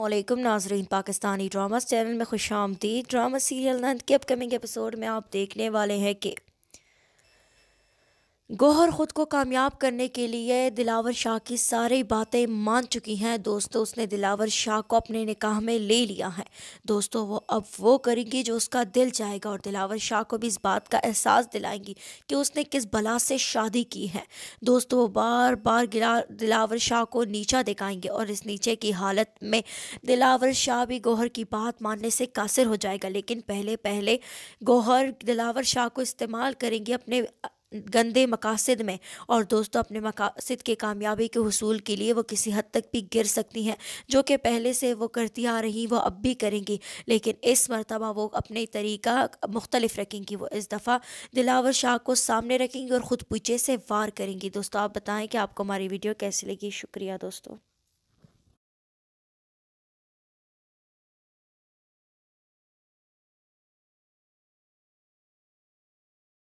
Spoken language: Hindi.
अल्लाम नाजरीन पाकिस्तानी ड्रामा चैनल में खुश आमदी ड्रामा सीरियल नंद के अपकमिंग एपिसोड में आप देखने वाले हैं कि गोहर ख़ुद को कामयाब करने के लिए दिलावर शाह की सारी बातें मान चुकी हैं दोस्तों उसने दिलावर शाह को अपने निकाह में ले लिया है दोस्तों वो अब वो करेंगी जो उसका दिल चाहेगा और दिलावर शाह को भी इस बात का एहसास दिलाएंगी कि उसने किस बला से शादी की है दोस्तों वो बार बार दिलावर शाह को नीचा दिखाएंगे और इस नीचे की हालत में दिलावर शाह भी गोहर की बात मानने से कासिर हो जाएगा लेकिन पहले पहले गौहर दिलावर शाह को इस्तेमाल करेंगी अपने गंदे मकासद में और दोस्तों अपने मकासद के कामयाबी के हसूल के लिए वो किसी हद तक भी गिर सकती हैं जो कि पहले से वो करती आ रही वो अब भी करेंगी लेकिन इस मरतबा वो अपने तरीका मुख्तलिफ रखेंगी वो इस दफ़ा दिलावर शाह को सामने रखेंगी और ख़ुद पीछे से वार करेंगी दोस्तों आप बताएँ कि आपको हमारी वीडियो कैसी लगी शुक्रिया दोस्तों